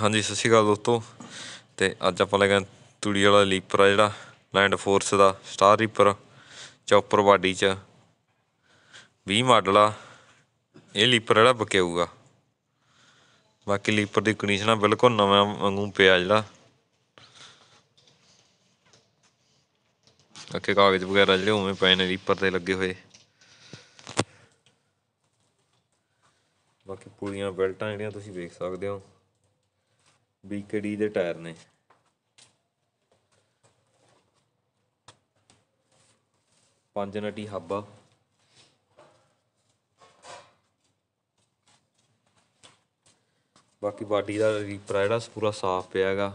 ਹਾਂਜੀ ਸਤਿ ਸ਼੍ਰੀ ਅਕਾਲ ਦੋਸਤੋ ਤੇ ਅੱਜ ਆਪਾਂ ਗਏ ਤੂੜੀ ਵਾਲਾ ਲੀਪਰ ਆ ਜਿਹੜਾ ਲੈਂਡ ਫੋਰਸ ਦਾ ਸਟਾਰ ਰੀਪਰ ਚੌਪਰ ਬਾਡੀ ਚ 20 ਮਾਡਲ ਆ ਇਹ ਲੀਪਰ ਜਿਹੜਾ ਬਕਿਆਊਗਾ ਬਾਕੀ ਲੀਪਰ ਦੀ ਕੰਡੀਸ਼ਨ ਆ ਬਿਲਕੁਲ ਨਵਾਂ ਵਾਂਗੂ ਪਿਆ ਜਿਹੜਾ ਅੱਕੇ ਕਾਗਜ਼ ਵਗੈਰਾ ਜਿਹੜੇ ਉਵੇਂ ਪਏ ਨੇ ਲੀਪਰ ਤੇ ਲੱਗੇ ਹੋਏ ਬਾਕੀ ਪੂਰੀਆਂ ਬੈਲਟਾਂ ਜਿਹੜੀਆਂ ਤੁਸੀਂ ਵੇਖ ਸਕਦੇ ਹੋ ਬੀਕੜੀ ਦੇ ਟਾਇਰ ਨੇ ਪੰਜ ਨਟੀ ਹੱਬਾ ਬਾਕੀ ਬਾਡੀ ਦਾ ਰੀਪਰ ਜਿਹੜਾ ਪੂਰਾ ਸਾਫ਼ ਪਿਆ ਹੈਗਾ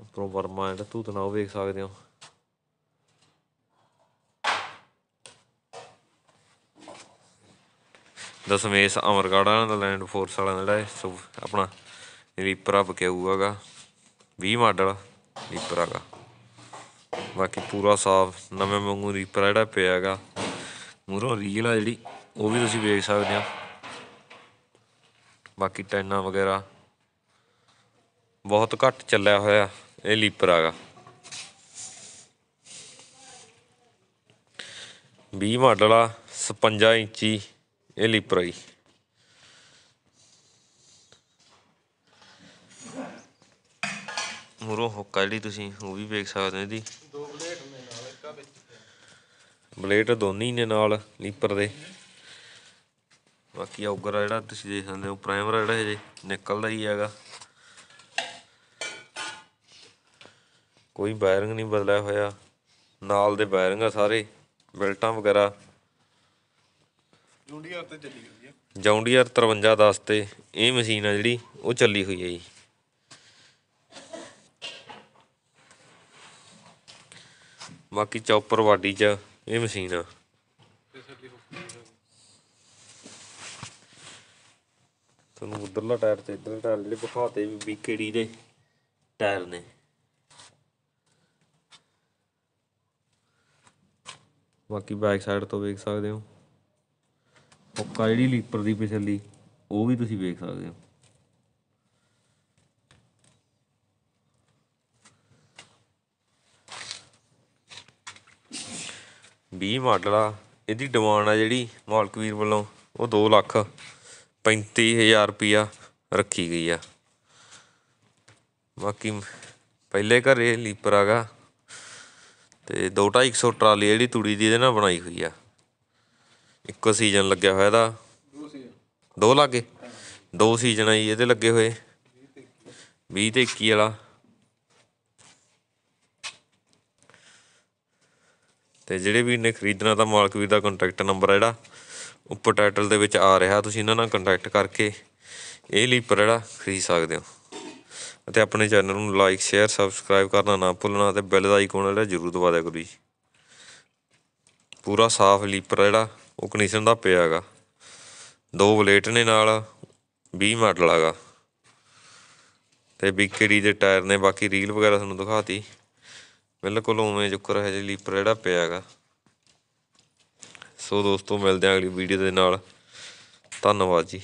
ਉੱਪਰੋਂ ਵਰਮਾ ਜਿਹੜਾ ਤੂੰ ਉਹ ਵੇਖ ਸਕਦੇ ਹੋ ਇਸ ਅਮਰਗੜਾ ਦਾ ਲੈਂਡ ਫੋਰਸ ਵਾਲਾ ਜਿਹੜਾ ਆਪਣਾ ਰੀਪਰ ਆ ਬਕਿਊ ਹੈਗਾ 20 ਮਾਡਲ ਰੀਪਰ ਹੈਗਾ ਬਾਕੀ ਪੂਰਾ ਸਾਫ ਨਵੇਂ ਵਾਂਗੂ ਰੀਪਰ ਜਿਹੜਾ ਪਿਆ ਹੈਗਾ ਮੂਰੋਂ ਰੀਲ ਆ ਜਿਹੜੀ ਉਹ ਵੀ ਤੁਸੀਂ ਵੇਖ ਸਕਦੇ ਆ ਬਾਕੀ ਟੈਨਾਂ ਵਗੈਰਾ ਬਹੁਤ ਘੱਟ ਚੱਲਿਆ ਹੋਇਆ ਇਹ ਲੀਪਰ ਹੈਗਾ 20 ਮਾਡਲ ਆ 55 ਇੰਚੀ ਇਹ ਲੀਪਰ ਹੈ ਮੂਰੋਂ ਹੁੱਕਾ ਲਈ ਤੁਸੀਂ ਉਹ ਵੀ ਵੇਖ ਸਕਦੇ ਹੋ ਇਹਦੀ ਦੋ ਬਲੇਡ ਨੇ ਨਾਲ ਇੱਕਾ ਵਿੱਚ ਬਲੇਡ ਦੋਨੀ ਨੇ ਨਾਲ ਲੀਪਰ ਦੇ ਬਾਕੀ ਔਗਰ ਜਿਹੜਾ ਤੁਸੀਂ ਦੇਖ ਸਕਦੇ ਹੋ ਪ੍ਰਾਈਮਰ ਜਿਹੜਾ ਹਜੇ ਨਿਕਲਦਾ ਹੀ ਹੈਗਾ ਕੋਈ ਵਾਇਰਿੰਗ ਨਹੀਂ ਬਦਲਿਆ ਹੋਇਆ ਨਾਲ ਦੇ ਵਾਇਰਿੰਗ ਆ ਸਾਰੇ ਬਿਲਟਾਂ ਵਗੈਰਾ ਜੌਂਡੀਅਰ ਤੇ ਚੱਲੀ ਹੋਈ ਹੈ ਜੌਂਡੀਆਰ 5310 ਤੇ ਇਹ ਮਸ਼ੀਨ ਆ ਜਿਹੜੀ ਉਹ ਚੱਲੀ ਹੋਈ ਹੈ ਜੀ ਬਾਕੀ ਚੌਪਰ ਵਾਡੀ 'ਚ ਇਹ ਮਸ਼ੀਨ ਆ ਤੁਹਾਨੂੰ ਉਧਰਲਾ ਟਾਇਰ ਤੇ ਇਧਰਲਾ ਟਾਇਰ ਜਿਹੜੇ ਬਖਾਤੇ ਵੀ ਕਿਹੜੀ ਦੇ ਟਾਇਰ ਨੇ ਬਾਕੀ ਬੈਕ ਸਾਈਡ ਤੋਂ ਵੇਖ ਸਕਦੇ ਹੋ ਉਹ ਕਾਇੜੀ ਲੀਪਰ ਦੀ ਪਿਛਲੀ ਉਹ ਵੀ ਤੁਸੀਂ ਵੇਖ ਸਕਦੇ ਹੋ 20 ਮਾਡਲ ਆ ਇਹਦੀ ਡਿਮਾਂਡ ਆ ਜਿਹੜੀ ਮਾਲਕਵੀਰ ਵੱਲੋਂ ਉਹ 2 ਲੱਖ 35000 ਰੁਪਿਆ ਰੱਖੀ ਗਈ ਆ ਬਾਕੀ ਪਹਿਲੇ ਘਰੇ ਲੀਪਰ ਆਗਾ ਤੇ 2 100 ਟਰਾਲੀ ਜਿਹੜੀ ਤੂੜੀ ਦੀ ਇਹਦੇ ਨਾਲ ਬਣਾਈ ਹੋਈ ਆ ਇੱਕੋ ਸੀਜ਼ਨ ਲੱਗਿਆ ਹੋਇਆ ਇਹਦਾ ਦੋ ਸੀਜ਼ਨ ਦੋ ਲੱਗੇ ਦੋ ਸੀਜ਼ਨ ਆ ਜੀ ਇਹਦੇ ਲੱਗੇ ਹੋਏ 20 ਤੇ 21 ਵਾਲਾ ਤੇ ਜਿਹੜੇ ਵੀ ਨੇ ਖਰੀਦਣਾ ਤਾਂ ਮਾਲਕ ਵੀਰ ਦਾ ਕੰਟੈਕਟ ਨੰਬਰ ਹੈ ਜਿਹੜਾ ਉੱਪਰ ਟਾਈਟਲ ਦੇ ਵਿੱਚ ਆ ਰਿਹਾ ਤੁਸੀਂ ਇਹਨਾਂ ਨਾਲ ਕੰਟੈਕਟ ਕਰਕੇ ਇਹ ਲੀਪਰ ਜਿਹੜਾ ਖਰੀਦ ਸਕਦੇ ਹੋ ਅਤੇ ਆਪਣੇ ਚੈਨਲ ਨੂੰ ਲਾਈਕ ਸ਼ੇਅਰ ਸਬਸਕ੍ਰਾਈਬ ਕਰਨਾ ਨਾ ਭੁੱਲਣਾ ਤੇ ਬੈਲ ਦਾ ਆਈਕਨ ਜਿਹੜਾ ਜ਼ਰੂਰ ਦਬਾ ਦਿਆ ਕਰੋ ਜੀ ਪੂਰਾ ਸਾਫ਼ ਲੀਪਰ ਜਿਹੜਾ ਉਹ ਕੰਡੀਸ਼ਨ ਦਾ ਪਿਆਗਾ ਦੋ ਬਲੇਟ ਨੇ ਨਾਲ 20 ਮਾਡਲ ਆਗਾ ਤੇ ਬੀਕੇਡੀ ਦੇ ਟਾਇਰ ਨੇ ਬਾਕੀ ਰੀਲ ਵਗੈਰਾ ਤੁਹਾਨੂੰ ਦਿਖਾਤੀ ਬਿਲਕੁਲ ਉਵੇਂ ਜੁਕਰ ਹੈ ਜੀ ਲੀਪਰ ਜਿਹੜਾ ਪਿਆ ਹੈਗਾ ਸੋ ਦੋਸਤੋ ਮਿਲਦੇ ਆਂ ਅਗਲੀ ਵੀਡੀਓ ਦੇ ਨਾਲ ਧੰਨਵਾਦ ਜੀ